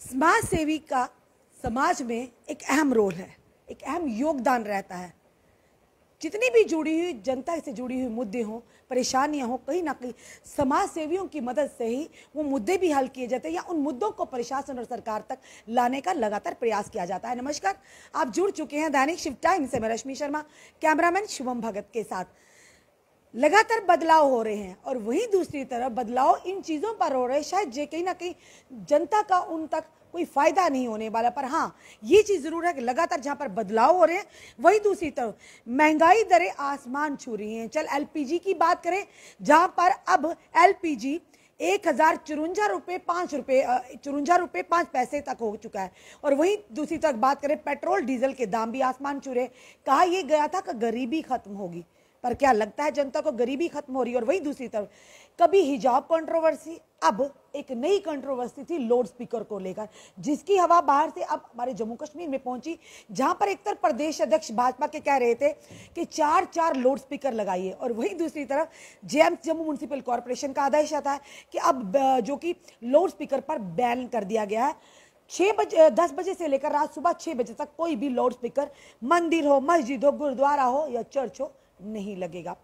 समाज सेवी का समाज में एक अहम रोल है एक अहम योगदान रहता है जितनी भी जुड़ी हुई जनता से जुड़ी हुई मुद्दे हों परेशानियां हों कहीं ना कहीं समाज सेवियों की मदद से ही वो मुद्दे भी हल किए जाते हैं या उन मुद्दों को प्रशासन और सरकार तक लाने का लगातार प्रयास किया जाता है नमस्कार आप जुड़ चुके हैं दैनिक शिव टाइम से मैं रश्मि शर्मा कैमरामैन शुभम भगत के साथ लगातार बदलाव हो रहे हैं और वहीं दूसरी तरफ बदलाव इन चीज़ों पर हो रहे हैं शायद जे कहीं ना कहीं जनता का उन तक कोई फ़ायदा नहीं होने वाला पर हाँ ये चीज़ ज़रूर है कि लगातार जहाँ पर बदलाव हो रहे हैं वहीं दूसरी तरफ महंगाई दरें आसमान छू रही हैं चल एलपीजी की बात करें जहाँ पर अब एलपीजी एक हज़ार चुरुंजा रुपये पाँच रुपये चुरुंजा रुपये पाँच पैसे तक हो चुका है और वहीं दूसरी तरफ बात करें पेट्रोल डीजल के दाम भी आसमान रहे कहा यह गया था कि गरीबी खत्म होगी पर क्या लगता है जनता को गरीबी खत्म हो रही है और वही दूसरी तरफ कभी हिजाब कंट्रोवर्सी अब एक नई कंट्रोवर्सी थी लाउड स्पीकर को लेकर जिसकी हवा बाहर से अब हमारे जम्मू कश्मीर में पहुंची जहां पर एक तरफ प्रदेश अध्यक्ष भाजपा के कह रहे थे कि चार चार लाउड स्पीकर लगाइए और वही दूसरी तरफ जेएम जम्मू म्यूनसिपल कॉरपोरेशन का आदेश आता है कि अब जो कि लाउड स्पीकर पर बैन कर दिया गया है छः बजे दस बजे से लेकर रात सुबह छः बजे तक कोई भी लाउड स्पीकर मंदिर हो मस्जिद हो गुरुद्वारा हो या चर्च हो नहीं लगेगा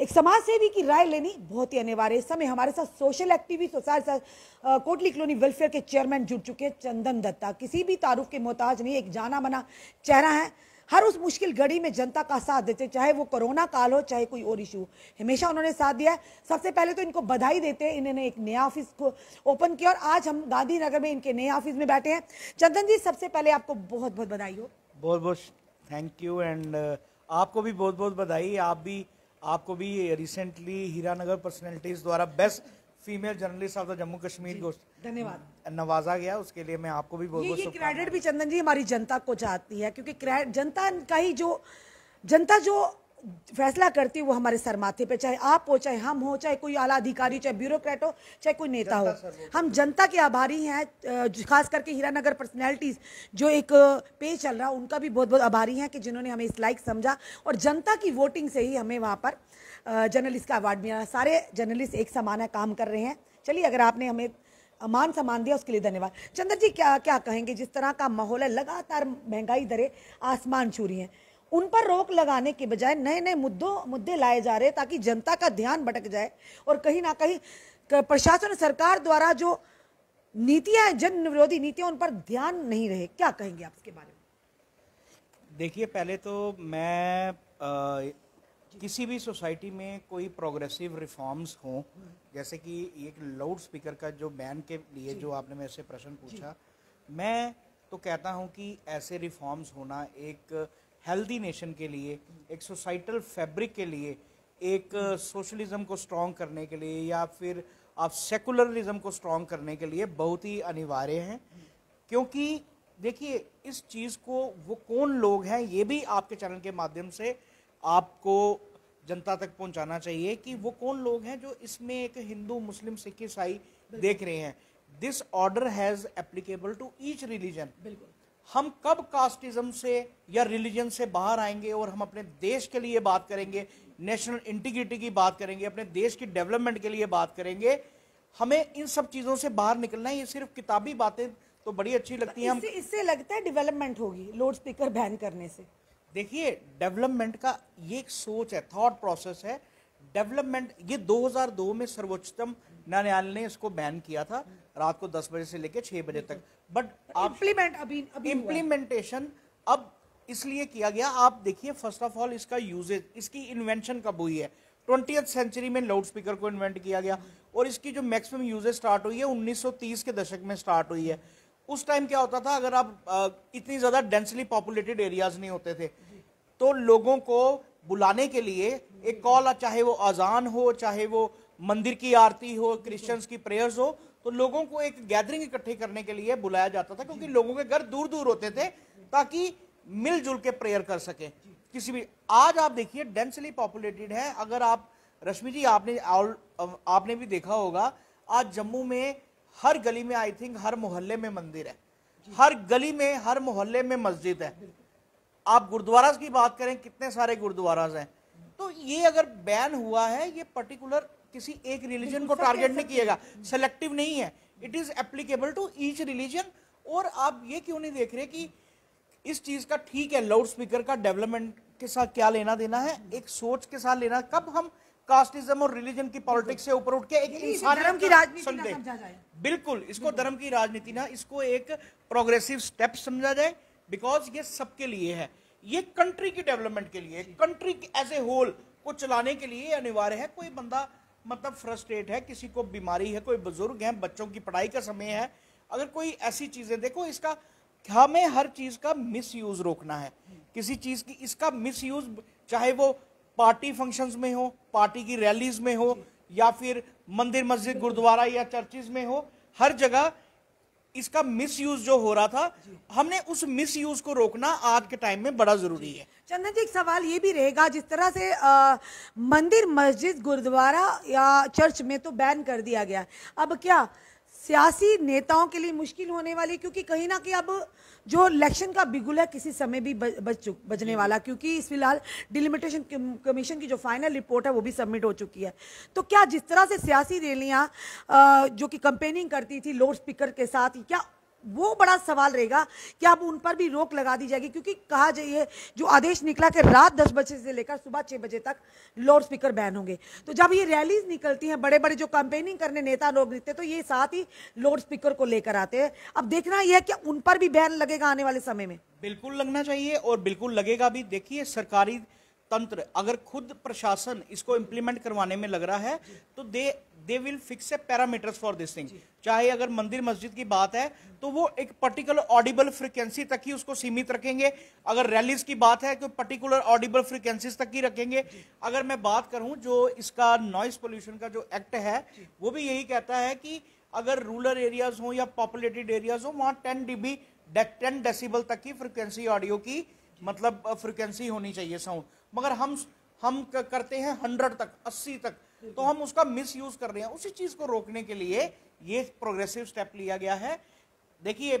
एक समाज सेवी की राय लेनी बहुत ही अनिवार्य है समय हमारे साथ सोशल एक्टिविस्ट और साथ साथ कोटली कॉलोनी वेलफेयर के चेयरमैन जुड़ चुके हैं चंदन दत्ता किसी भी तारुफ के मोहताज नहीं एक जाना मना चेहरा है हर उस मुश्किल घड़ी में जनता का साथ देते चाहे वो कोरोना काल हो चाहे कोई और इशू हमेशा उन्होंने साथ दिया है सबसे पहले तो इनको बधाई देते हैं इन्होंने एक नया ऑफिस को ओपन किया और आज हम गांधीनगर में इनके नए ऑफिस में बैठे हैं चंदन जी सबसे पहले आपको बहुत बहुत बधाई हो बहुत बहुत थैंक यू एंड आपको भी बहुत बहुत बधाई आप भी आपको भी रिसेंटली हीरानगर पर्सनैलिटीज द्वारा best female journalist of the Jammu Kashmir को धन्यवाद नवाजा गया उसके लिए मैं आपको भी बहुत ये, ये क्रेडिट भी चंदन जी हमारी जनता को चाहती है क्योंकि जनता का ही जो जनता जो फैसला करती है वो हमारे सर माथे पे चाहे आप हो चाहे हम हो चाहे कोई आला अधिकारी चाहे ब्यूरोक्रेट हो चाहे कोई नेता हो हम जनता के आभारी हैं खास करके हीरानगर पर्सनैलिटीज़ जो एक पेज चल रहा है उनका भी बहुत बहुत आभारी हैं कि जिन्होंने हमें इस लाइक समझा और जनता की वोटिंग से ही हमें वहाँ पर जर्नलिस्ट का अवार्ड मिला सारे जर्नलिस्ट एक समान काम कर रहे हैं चलिए अगर आपने हमें मान सम्मान दिया उसके लिए धन्यवाद चंद्र जी क्या क्या कहेंगे जिस तरह का माहौल है लगातार महंगाई दरें आसमान छू रही हैं उन पर रोक लगाने के बजाय नए नए मुद्दों मुद्दे लाए जा रहे ताकि जनता का ध्यान भटक जाए और कहीं ना कहीं प्रशासन सरकार द्वारा जो नीतियां जन विरोधी नीतियां उन पर ध्यान नहीं रहे क्या कहेंगे आप इसके बारे में देखिए पहले तो मैं आ, किसी भी सोसाइटी में कोई प्रोग्रेसिव रिफॉर्म्स हों जैसे कि एक लाउड स्पीकर का जो बैन के लिए जो आपने मेरे से प्रश्न पूछा मैं तो कहता हूँ कि ऐसे रिफॉर्म्स होना एक हेल्दी नेशन के लिए एक सोसाइटल फैब्रिक के लिए एक सोशलिज्म uh, को स्ट्रॉन्ग करने के लिए या फिर आप सेकुलरिज्म को स्ट्रॉन्ग करने के लिए बहुत ही अनिवार्य हैं क्योंकि देखिए इस चीज़ को वो कौन लोग हैं ये भी आपके चैनल के माध्यम से आपको जनता तक पहुंचाना चाहिए कि वो कौन लोग हैं जो इसमें एक हिंदू मुस्लिम सिख ईसाई देख रहे हैं this order has applicable to each religion बिल्कुल हम कब कास्टिज्म से या रिलीजन से बाहर आएंगे और हम अपने देश के लिए बात करेंगे नेशनल इंटीग्रिटी की बात करेंगे अपने देश की डेवलपमेंट के लिए बात करेंगे हमें इन सब चीज़ों से बाहर निकलना है ये सिर्फ किताबी बातें तो बड़ी अच्छी लगती हैं हम इससे लगता है डेवलपमेंट होगी लाउड स्पीकर बैन करने से देखिए डेवलपमेंट का ये एक सोच है थॉट प्रोसेस है डेवलपमेंट ये 2002 में सर्वोच्चतम न्यायालय ने इसको बैन किया था रात को दस बजे से लेकर छह बजे तक बट इम्प्लीमेंट अभी अभी इम्प्लीमेंटेशन अब इसलिए किया गया आप देखिए फर्स्ट ऑफ ऑल इसका यूजेज इसकी इन्वेंशन कब हुई है ट्वेंटी सेंचुरी में लाउड स्पीकर को इन्वेंट किया गया और इसकी जो मैक्सिमम यूजेज स्टार्ट हुई है 1930 के दशक में स्टार्ट हुई है उस टाइम क्या होता था अगर आप आ, इतनी ज़्यादा डेंसली पॉपुलेटेड एरियाज नहीं होते थे तो लोगों को बुलाने के लिए एक कॉल चाहे वो अजान हो चाहे वो मंदिर की आरती हो क्रिश्चियंस की प्रेयर्स हो तो लोगों को एक गैदरिंग इकट्ठे करने के लिए बुलाया जाता था क्योंकि लोगों के घर दूर दूर होते थे ताकि मिलजुल के प्रेयर कर सके किसी भी आज आप देखिए डेंसली पॉपुलेटेड है अगर आप रश्मि जी आपने आपने भी देखा होगा आज जम्मू में हर गली में आई थिंक हर मोहल्ले में मंदिर है हर गली में हर मोहल्ले में मस्जिद है आप गुरुद्वारा की बात करें कितने सारे गुरुद्वारा हैं तो ये अगर बैन हुआ है ये पर्टिकुलर किसी एक रिलीजन को टारगेट नहीं किएगा सेलेक्टिव नहीं है it is applicable to each religion और आप ये क्यों नहीं देख रहे कि इस चीज का ठीक है लाउड स्पीकर का डेवलपमेंट के साथ क्या लेना देना है एक सोच के साथ लेना कब हम कास्टिज्म और रिलीजन की पॉलिटिक्स से ऊपर उठ के एक धर्म की तो राजनीति समझा जाए बिल्कुल इसको धर्म की राजनीति ना इसको एक प्रोग्रेसिव स्टेप समझा जाए बिकॉज ये सबके लिए है ये कंट्री की डेवलपमेंट के लिए कंट्री एज ए होल को चलाने के लिए अनिवार्य है कोई बंदा मतलब फ्रस्ट्रेट है किसी को बीमारी है कोई बुजुर्ग है बच्चों की पढ़ाई का समय है अगर कोई ऐसी चीज़ें देखो इसका हमें हर चीज़ का मिस यूज़ रोकना है किसी चीज़ की इसका मिस यूज़ चाहे वो पार्टी फंक्शंस में हो पार्टी की रैलीज में हो या फिर मंदिर मस्जिद गुरुद्वारा या चर्चिज में हो हर जगह इसका मिसयूज जो हो रहा था हमने उस मिसयूज को रोकना आज के टाइम में बड़ा जरूरी है चंदन जी एक सवाल ये भी रहेगा जिस तरह से आ, मंदिर मस्जिद गुरुद्वारा या चर्च में तो बैन कर दिया गया अब क्या सियासी नेताओं के लिए मुश्किल होने वाली क्योंकि कहीं ना कहीं अब जो इलेक्शन का बिगुल है किसी समय भी बच बज, बजने वाला क्योंकि इस फिलहाल डिलिमिटेशन कमीशन की जो फाइनल रिपोर्ट है वो भी सबमिट हो चुकी है तो क्या जिस तरह से सियासी रैलियां जो कि कंपेनिंग करती थी लोड स्पीकर के साथ क्या वो बड़ा सवाल रहेगा कि अब उन पर भी रोक लगा दी जाएगी क्योंकि कहा जाइए जो आदेश निकला कि रात दस बजे से लेकर सुबह छह बजे तक लाउड स्पीकर बैन होंगे तो जब ये रैलीज निकलती हैं बड़े बड़े जो कंपेनिंग करने नेता लोग निकते तो ये साथ ही लाउड स्पीकर को लेकर आते हैं अब देखना यह है कि उन पर भी बैन लगेगा आने वाले समय में बिल्कुल लगना चाहिए और बिल्कुल लगेगा भी देखिए सरकारी तंत्र अगर खुद प्रशासन इसको इम्प्लीमेंट करवाने में लग रहा है तो they they will fix a parameters for this thing चाहे अगर मंदिर मस्जिद की बात है तो वो एक पर्टिकुलर ऑडिबल फ्रिक्वेंसी तक ही उसको सीमित रखेंगे अगर रैलीज की बात है तो पर्टिकुलर ऑडिबल फ्रिक्वेंसीज तक ही रखेंगे अगर मैं बात करूं जो इसका नॉइस पोल्यूशन का जो एक्ट है वो भी यही कहता है कि अगर रूरल एरियाज हों या पॉपुलेटेड एरियाज हों वहाँ टेन डीबी टेन डेसीबल तक की फ्रिक्वेंसी ऑडियो की मतलब फ्रिक्वेंसी होनी चाहिए साउंड मगर हम हम करते हैं हंड्रेड तक अस्सी तक तो हम उसका मिस यूज कर रहे हैं उसी चीज को रोकने के लिए ये प्रोग्रेसिव स्टेप लिया गया है देखिए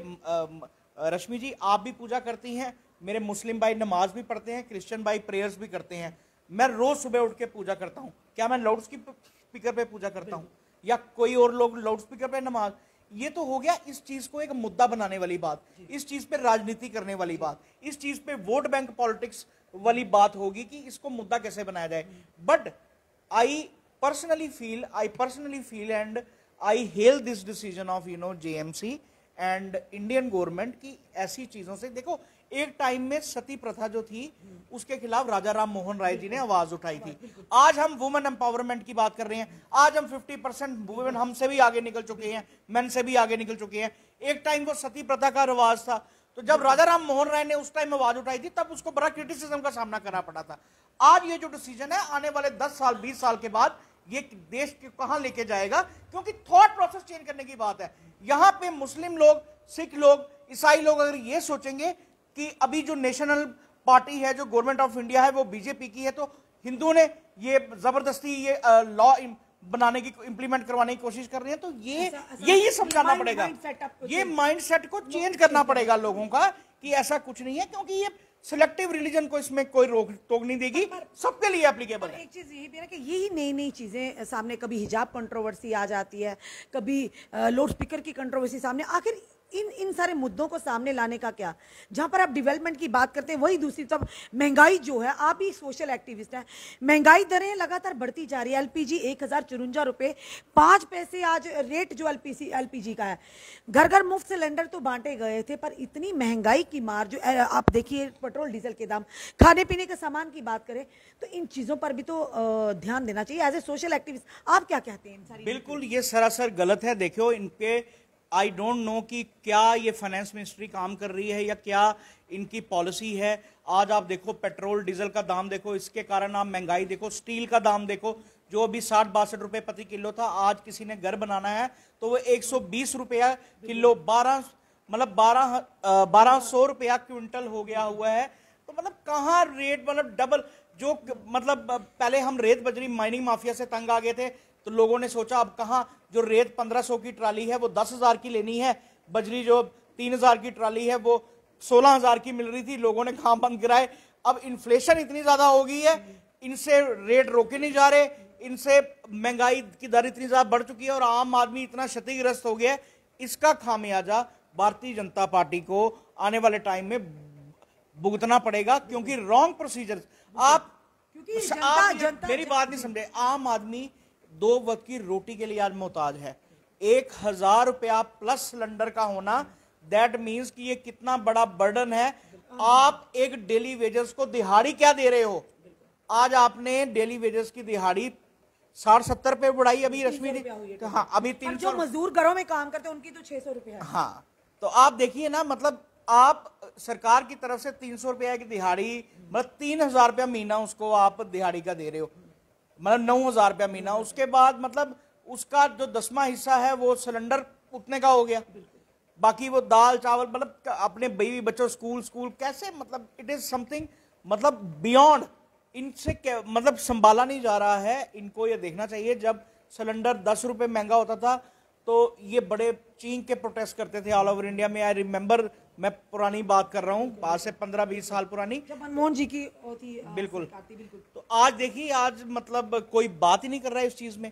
रश्मि जी आप भी पूजा करती हैं मेरे मुस्लिम भाई नमाज भी पढ़ते हैं क्रिश्चियन भाई प्रेयर्स भी करते हैं मैं रोज सुबह उठ के पूजा करता हूँ क्या मैं लाउड स्पीकर पे पूजा करता हूँ या कोई और लोग लाउड स्पीकर पे नमाज ये तो हो गया इस चीज को एक मुद्दा बनाने वाली बात इस चीज पे राजनीति करने वाली बात इस चीज पे वोट बैंक पॉलिटिक्स वाली बात होगी कि इसको मुद्दा कैसे बनाया जाए but I personally feel i personally feel and i hail this decision of you know jmc and Indian government की ऐसी चीजों से देखो एक टाइम में सती प्रथा जो थी उसके खिलाफ राजा राम मोहन राय जी ने आवाज उठाई थी आज हम वुमेन एम्पावरमेंट की बात कर रहे हैं आज हम 50 परसेंट वुमेन हमसे भी आगे निकल चुके हैं मेन से भी आगे निकल चुके हैं एक टाइम को सती प्रथा का रिवाज था तो जब राजा राम मोहन राय ने उस टाइम आवाज उठाई थी तब उसको बड़ा क्रिटिसिज्म का सामना करना पड़ा था आज ये जो डिसीजन है आने वाले दस साल बीस साल के बाद ये देश के कहां लेके जाएगा क्योंकि थॉट प्रोसेस चेंज करने की बात है यहां पे मुस्लिम लोग सिख लोग ईसाई लोग अगर ये सोचेंगे कि अभी जो नेशनल पार्टी है जो गवर्नमेंट ऑफ इंडिया है वो बीजेपी की है तो हिंदुओं ने ये जबरदस्ती ये लॉ बनाने की इंप्लीमेंट करवाने की कोशिश कर रहे हैं तो ये यही समझाना पड़ेगा ये माइंडसेट को चेंज करना पड़ेगा लोगों का कि ऐसा कुछ नहीं है क्योंकि ये सिलेक्टिव रिलीजन को इसमें कोई रोक टोक नहीं देगी सबके लिए एप्लीकेबल है एक चीज यही भी ना कि यही नई नई चीजें सामने कभी हिजाब कंट्रोवर्सी आ जाती है कभी लाउड स्पीकर की कंट्रोवर्सी सामने आखिर इन इन सारे मुद्दों को सामने लाने का क्या जहां पर आप डेवलपमेंट की बात करते हैं वही दूसरी तरफ महंगाई जो है आप ही सोशल एक्टिविस्ट हैं महंगाई दरें लगातार बढ़ती जा रही है एलपीजी एक हज़ार चुरुंजा रुपए पांच पैसे आज रेट जो एलपीसी एलपीजी का है घर घर मुफ्त सिलेंडर तो बांटे गए थे पर इतनी महंगाई की मार जो आप देखिए पेट्रोल डीजल के दाम खाने पीने के सामान की बात करें तो इन चीज़ों पर भी तो ध्यान देना चाहिए एज ए सोशल एक्टिविस्ट आप क्या कहते हैं बिल्कुल ये सरासर गलत है देखो इनके आई डोंट नो कि क्या ये फाइनेंस मिनिस्ट्री काम कर रही है या क्या इनकी पॉलिसी है आज आप देखो पेट्रोल डीजल का दाम देखो इसके कारण आप महंगाई देखो स्टील का दाम देखो जो अभी साठ बासठ रुपये प्रति किलो था आज किसी ने घर बनाना है तो वो एक सौ बीस रुपया किलो बारह मतलब बारह बारह सौ रुपया क्विंटल हो गया हुआ है तो मतलब कहाँ रेट मतलब डबल जो मतलब पहले हम रेत बजरी माइनिंग माफिया से तंग आ गए थे तो लोगों ने सोचा अब कहाँ जो रेत 1500 की ट्राली है वो 10000 की लेनी है बजरी जो 3000 की ट्राली है वो 16000 की मिल रही थी लोगों ने काम बंद कराए अब इन्फ्लेशन इतनी ज़्यादा हो गई है इनसे रेट रोके नहीं जा रहे इनसे महंगाई की दर इतनी ज़्यादा बढ़ चुकी है और आम आदमी इतना क्षतिग्रस्त हो गया है इसका खामियाजा भारतीय जनता पार्टी को आने वाले टाइम में भुगतना पड़ेगा क्योंकि रॉन्ग प्रोसीजर आप, क्योंकि आप मेरी बात नहीं समझे आम आदमी दो वक्त की रोटी के लिए आज मोहताज है एक हजार रुपया प्लस सिलेंडर का होना दैट मीन्स कि ये कितना बड़ा बर्डन है आप एक डेली वेजेस को दिहाड़ी क्या दे रहे हो आज आपने डेली वेजेस की दिहाड़ी साठ सत्तर रुपए बढ़ाई अभी रश्मि ने हाँ अभी तीन जो मजदूर घरों में काम करते हैं उनकी तो छह सौ रुपया हाँ तो आप देखिए ना मतलब आप सरकार की तरफ से तीन सौ रुपया की दिहाड़ी मतलब तीन हजार रुपया महीना उसको आप दिहाड़ी का दे रहे हो मतलब नौ हजार रुपया महीना उसके बाद मतलब उसका जो दसवा हिस्सा है वो सिलेंडर उतने का हो गया बाकी वो दाल चावल मतलब अपने बेबी बच्चों स्कूल स्कूल कैसे मतलब इट इज समथिंग मतलब बियॉन्ड इनसे मतलब संभाला नहीं जा रहा है इनको ये देखना चाहिए जब सिलेंडर दस रुपये महंगा होता था तो ये बड़े चीन के प्रोटेस्ट करते थे ऑल ओवर इंडिया में आई रिमेंबर मैं पुरानी बात कर रहा हूँ आज से पंद्रह बीस साल पुरानी जब मनमोहन जी की होती बिल्कुल बिल्कुल तो आज देखिए आज मतलब कोई बात ही नहीं कर रहा है इस चीज़ में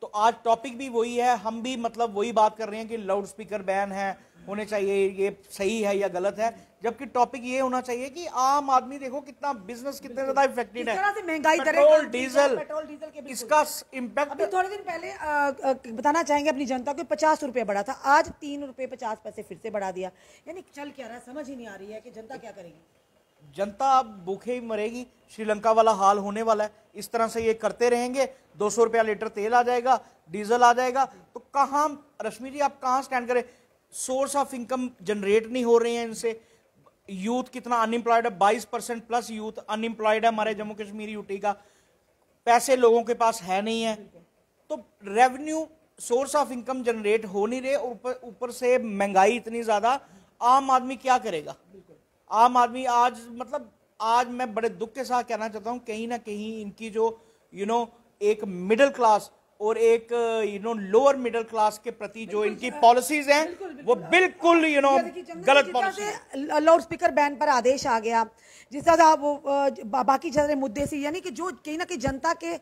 तो आज टॉपिक भी वही है हम भी मतलब वही बात कर रहे हैं कि लाउड स्पीकर बैन है होने चाहिए ये सही है या गलत है जबकि टॉपिक ये होना चाहिए कि आम आदमी देखो कितना बिजनेस कितने ज्यादा इफेक्टेड है महंगाई पेट्रोल डीजल पेट्रोल डीजल के इसका इम्पैक्ट अभी थोड़े दिन पहले आ, बताना चाहेंगे अपनी जनता को पचास रुपए बढ़ा था आज तीन रुपए पचास पैसे फिर से बढ़ा दिया यानी चल क्या रहा है समझ ही नहीं आ रही है कि जनता क्या करेगी जनता अब भूखे ही मरेगी श्रीलंका वाला हाल होने वाला है इस तरह से ये करते रहेंगे दो सौ रुपया लीटर तेल आ जाएगा डीजल आ जाएगा तो कहाँ रश्मि जी आप कहाँ स्टैंड करें सोर्स ऑफ इनकम जनरेट नहीं हो रही है इनसे यूथ कितना अनएम्प्लॉयड है बाईस परसेंट प्लस यूथ अनएम्प्लॉयड है हमारे जम्मू कश्मीर यूटी का पैसे लोगों के पास है नहीं है तो revenue source of income generate हो नहीं रहे ऊपर ऊपर से महंगाई इतनी ज्यादा आम आदमी क्या करेगा आम आदमी आज मतलब आज मैं बड़े दुख के साथ कहना चाहता हूँ कहीं ना कहीं इनकी जो यू you नो know, एक मिडिल क्लास और एक you know lower middle class के प्रति जो इनकी पॉलिसीज हैं वो बिल्कुल यू नो गलत लाउड स्पीकर बैन पर आदेश आ गया जिस तरह वो बाकी सारे मुद्दे से यानी कि जो कहीं ना कहीं जनता के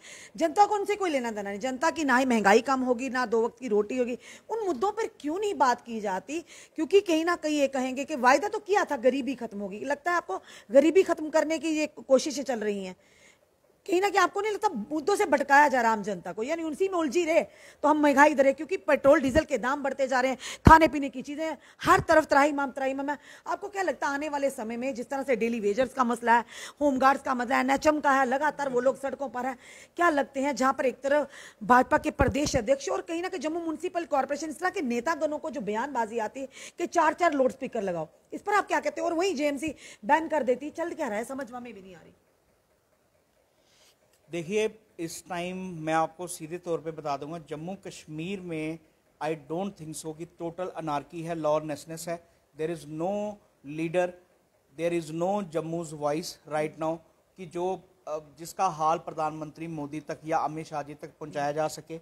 जनता को उनसे कोई लेना देना नहीं जनता की ना ही महंगाई कम होगी ना दो वक्त की रोटी होगी उन मुद्दों पर क्यों नहीं बात की जाती क्योंकि कहीं ना कहीं ये कहेंगे कि वायदा तो किया था गरीबी खत्म होगी लगता है आपको गरीबी खत्म करने की ये कोशिशें चल रही हैं कहीं ना कहीं आपको नहीं लगता मुद्दों से भटकाया जा रहा आम जनता को यानी उनसी में उलझी रहे तो हम महंगाई दे रहे क्योंकि पेट्रोल डीजल के दाम बढ़ते जा रहे हैं खाने पीने की चीज़ें हर तरफ त्राही माम त्राही माम आपको क्या लगता है आने वाले समय में जिस तरह से डेली वेजर्स का मसला है होमगार्ड्स का मसला है नचम का है लगातार वो लोग सड़कों पर है क्या लगते हैं जहां पर एक तरफ भाजपा के प्रदेश अध्यक्ष और कहीं ना कहीं जम्मू म्यूनसिपल कॉरपोरेशन इस तरह के नेतागणों को जो बयानबाजी आती है कि चार चार लाउड स्पीकर लगाओ इस पर आप क्या कहते हैं और वही जेएमसी बैन कर देती चल क्या रहा है समझ में भी नहीं आ रही देखिए इस टाइम मैं आपको सीधे तौर पे बता दूंगा जम्मू कश्मीर में आई डोंट थिंक सो कि टोटल अनारकी है लॉरनेसनेस है there is no leader there is no Jammu's voice right now कि जो जिसका हाल प्रधानमंत्री मोदी तक या अमित शाह जी तक पहुंचाया जा सके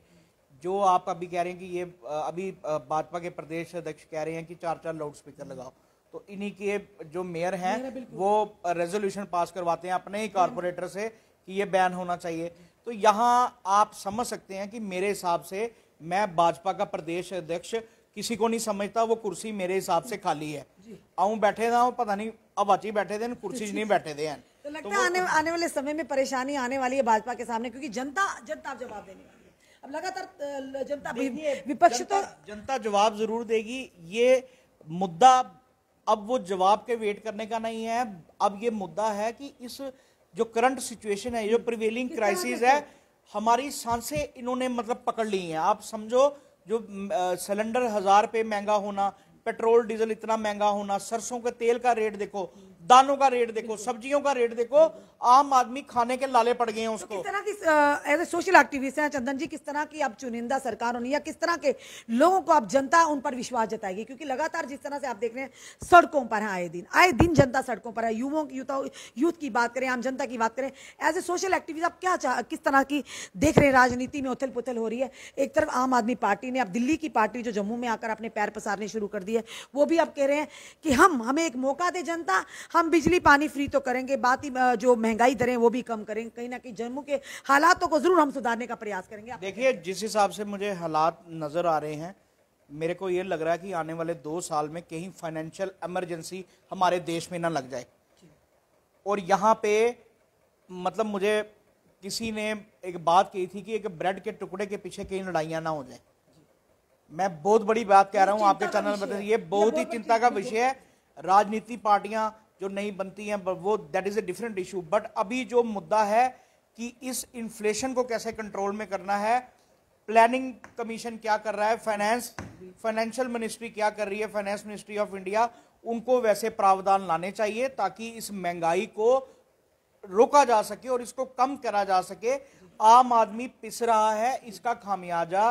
जो आप अभी कह रहे हैं कि ये अभी भाजपा के प्रदेश अध्यक्ष कह रहे हैं कि चार चार लाउड स्पीकर लगाओ तो इन्हीं के जो मेयर हैं वो रेजोल्यूशन पास करवाते हैं अपने ही कॉरपोरेटर से कि ये बैन होना चाहिए तो यहाँ आप समझ सकते हैं कि मेरे हिसाब से मैं भाजपा का प्रदेश अध्यक्ष किसी को नहीं समझता वो कुर्सी मेरे हिसाब से खाली है आऊँ बैठे था पता नहीं अब अच्छी बैठे थे कुर्सी नहीं बैठे थे तो लगता तो है तो आने आने वाले समय में परेशानी आने वाली है भाजपा के सामने क्योंकि जनता जनता जवाब देने वाली है अब लगातार जनता विपक्ष तो जनता जवाब जरूर देगी ये मुद्दा अब वो जवाब के वेट करने का नहीं है अब ये मुद्दा है कि इस जो करंट सिचुएशन है जो प्रिवेलिंग क्राइसिस है हमारी सांसें इन्होंने मतलब पकड़ ली हैं आप समझो जो सिलेंडर हजार पे महंगा होना पेट्रोल डीजल इतना महंगा होना सरसों के तेल का रेट देखो दानों का रेट देखो सब्जियों का रेट देखो आम आदमी खाने के लाले पड़ गए हैं तो उसको तो किस तरह की एज ए सोशल एक्टिविस्ट हैं चंदन जी किस तरह की आप चुनिंदा सरकार होनी या किस तरह के लोगों को आप जनता उन पर विश्वास जताएगी क्योंकि लगातार जिस तरह से आप देख रहे हैं सड़कों पर है आए दिन आए दिन जनता सड़कों पर है युवाओं की यूथ की बात करें आम जनता की बात करें एज ए सोशल एक्टिविस्ट आप क्या किस तरह की देख रहे हैं राजनीति में उथल पुथल हो रही है एक तरफ आम आदमी पार्टी ने अब दिल्ली की पार्टी जो जम्मू में आकर अपने पैर पसारने शुरू कर दिए वो भी आप कह रहे हैं कि हम हमें एक मौका दे जनता हम बिजली पानी फ्री तो करेंगे बात ही जो महंगाई दरें वो भी कम करेंगे कहीं ना कहीं जम्मू के हालातों को जरूर हम सुधारने का प्रयास करेंगे देखिए जिस हिसाब से मुझे हालात नजर आ रहे हैं मेरे को ये लग रहा है कि आने वाले दो साल में कहीं फाइनेंशियल इमरजेंसी हमारे देश में ना लग जाए और यहाँ पे मतलब मुझे किसी ने एक बात कही थी कि एक ब्रेड के टुकड़े के पीछे कहीं लड़ाइयाँ ना हो जाए मैं बहुत बड़ी बात कह रहा हूँ आपके चैनल में ये बहुत ही चिंता का विषय है राजनीति पार्टियां जो नहीं बनती हैं वो that is a different issue but अभी जो मुद्दा है कि इस इन्फ्लेशन को कैसे कंट्रोल में करना है प्लानिंग कमीशन क्या कर रहा है फाइनेंस फाइनेंशियल मिनिस्ट्री क्या कर रही है फाइनेंस मिनिस्ट्री ऑफ इंडिया उनको वैसे प्रावधान लाने चाहिए ताकि इस महंगाई को रोका जा सके और इसको कम करा जा सके आम आदमी पिस रहा है इसका खामियाजा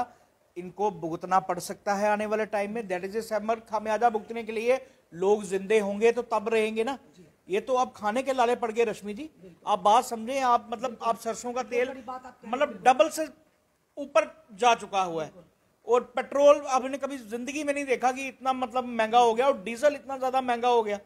इनको भुगतना पड़ सकता है आने वाले टाइम में दैट इज ए सैमर खामियाजा भुगतने के लिए लोग जिंदे होंगे तो तब रहेंगे ना ये तो आप खाने के लाले पड़ गए रश्मि जी आप बात समझे आप मतलब आप सरसों का तेल मतलब डबल से ऊपर जा चुका हुआ है और पेट्रोल आपने कभी जिंदगी में नहीं देखा कि इतना मतलब महंगा हो गया और डीजल इतना ज्यादा महंगा हो गया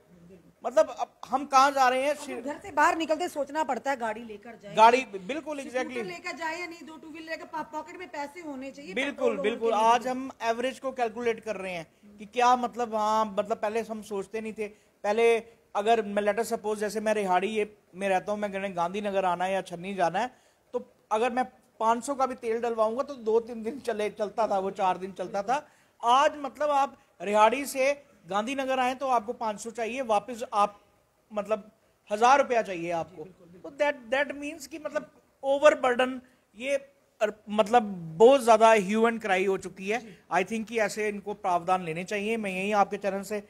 मतलब अब हम कहाँ जा रहे हैं तो घर से बाहर निकलते सोचना पड़ता है गाड़ी लेकर जाए गाड़ी बिल्कुल एग्जैक्टली लेकर जाए या नहीं दो टू व्हीलर लेकर पॉकेट में पैसे होने चाहिए बिल्कुल तो बिल्कुल आज हम एवरेज को कैलकुलेट कर रहे हैं कि क्या मतलब हाँ मतलब पहले हम सोचते नहीं थे पहले अगर मैं लेटर सपोज जैसे मैं रिहाड़ी ये में रहता हूँ मैं गांधी नगर आना है या छन्नी जाना है तो अगर मैं 500 का भी तेल डलवाऊंगा तो दो तीन दिन चले चलता था वो चार दिन चलता था आज मतलब आप रिहाड़ी से गांधीनगर आए तो आपको 500 चाहिए वापस आप मतलब हजार रुपया चाहिए आपको तो दैट दैट मीन्स कि मतलब ओवर बर्डन ये मतलब बहुत ज़्यादा ह्यू एंड क्राई हो चुकी है आई थिंक कि ऐसे इनको प्रावधान लेने चाहिए मैं यही आपके चरण से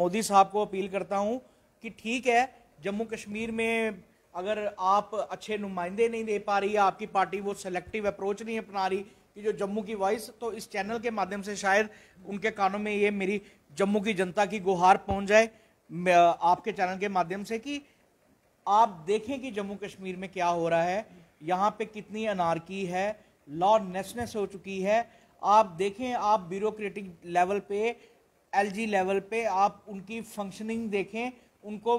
मोदी साहब को अपील करता हूँ कि ठीक है जम्मू कश्मीर में अगर आप अच्छे नुमाइंदे नहीं दे पा रही आपकी पार्टी वो सेलेक्टिव अप्रोच नहीं अपना रही कि जो जम्मू की वॉइस तो इस चैनल के माध्यम से शायद उनके कानों में ये मेरी जम्मू की जनता की गुहार पहुंच जाए आपके चैनल के माध्यम से कि आप देखें कि जम्मू कश्मीर में क्या हो रहा है यहाँ पे कितनी अनारकी है लॉ नेसनेस हो चुकी है आप देखें आप ब्यूरोक्रेटिक लेवल पे एलजी लेवल पे आप उनकी फंक्शनिंग देखें उनको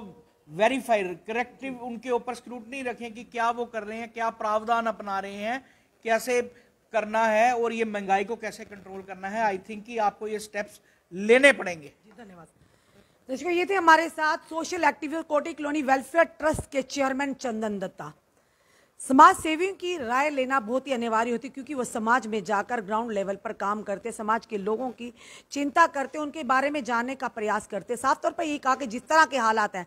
वेरीफाई करेक्टिव उनके ऊपर स्क्रूटनी रखें कि क्या वो कर रहे हैं क्या प्रावधान अपना रहे हैं कैसे करना है और ये महंगाई को कैसे कंट्रोल करना है आई थिंक कि आपको ये स्टेप्स लेने पड़ेंगे धन्यवाद दर्शकों ये थे हमारे साथ social activist Koti colony welfare trust के चेयरमैन चंदन दत्ता समाज सेवियों की राय लेना बहुत ही अनिवार्य होती है क्योंकि वो समाज में जाकर ग्राउंड लेवल पर काम करते समाज के लोगों की चिंता करते उनके बारे में जानने का प्रयास करते साफ तौर पर ये कहा कि जिस तरह के हालात हैं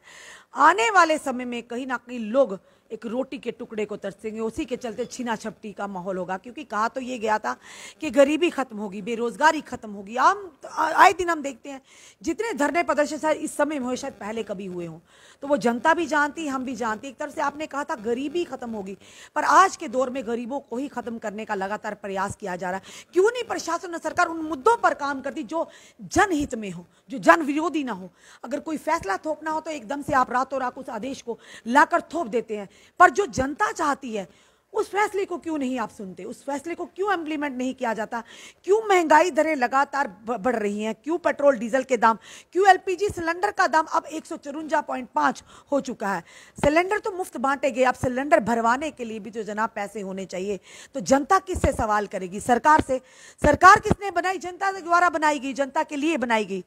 आने वाले समय में कहीं ना कहीं लोग एक रोटी के टुकड़े को तरसेंगे उसी के चलते छीना छपटी का माहौल होगा क्योंकि कहा तो ये गया था कि गरीबी खत्म होगी बेरोजगारी खत्म होगी तो आए दिन हम देखते हैं जितने धरने प्रदर्शन शायद इस समय में शायद पहले कभी हुए हों तो वो जनता भी जानती हम भी जानती एक तरफ से आपने कहा था गरीबी खत्म होगी पर आज के दौर में गरीबों को ही खत्म करने का लगातार प्रयास किया जा रहा है क्यों नहीं प्रशासन और सरकार उन मुद्दों पर काम करती जो जनहित में हो जो जन विरोधी ना हो अगर कोई फैसला थोपना हो तो एकदम से आप रातों रात उस आदेश को लाकर थोप देते हैं पर जो जनता चाहती है उस फैसले को क्यों नहीं आप सुनते उस फैसले को क्यों इम्प्लीमेंट नहीं किया जाता क्यों महंगाई दरें लगातार बढ़ रही हैं क्यों पेट्रोल डीजल के दाम क्यों एलपीजी सिलेंडर का दाम अब एक हो चुका है सिलेंडर तो मुफ्त बांटे गए अब सिलेंडर भरवाने के लिए भी तो जनाब पैसे होने चाहिए तो जनता किससे सवाल करेगी सरकार से सरकार किसने बनाई जनता द्वारा बनाई गई जनता के लिए बनाई गई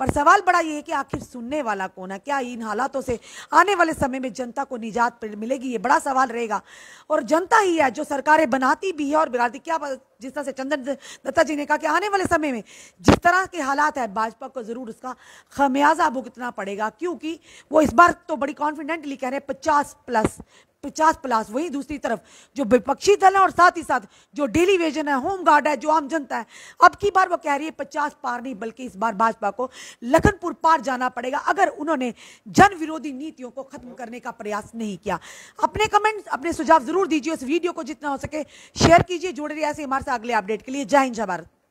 पर सवाल बड़ा ये है कि आखिर सुनने वाला कौन है क्या इन हालातों से आने वाले समय में जनता को निजात मिलेगी ये बड़ा सवाल रहेगा और जनता ही है जो सरकारें बनाती भी है और बिगाड़ती क्या जिस तरह से चंदन दत्ता जी ने कहा कि आने वाले समय में जिस तरह के हालात है भाजपा को जरूर उसका खमियाजा भुगतना पड़ेगा क्योंकि वो इस बार तो बड़ी कॉन्फिडेंटली कह रहे हैं पचास प्लस पचास प्लस वही दूसरी तरफ जो विपक्षी दल है और साथ ही साथ जो डेली वेजन है होम गार्ड है जो आम जनता है अब की बार वो कह रही है पचास पार नहीं बल्कि इस बार भाजपा को लखनपुर पार जाना पड़ेगा अगर उन्होंने जन विरोधी नीतियों को खत्म करने का प्रयास नहीं किया अपने कमेंट्स अपने सुझाव जरूर दीजिए इस वीडियो को जितना हो सके शेयर कीजिए जुड़े रहिए ऐसे हमारे साथ अगले अपडेट के लिए जय हिंद जय भारत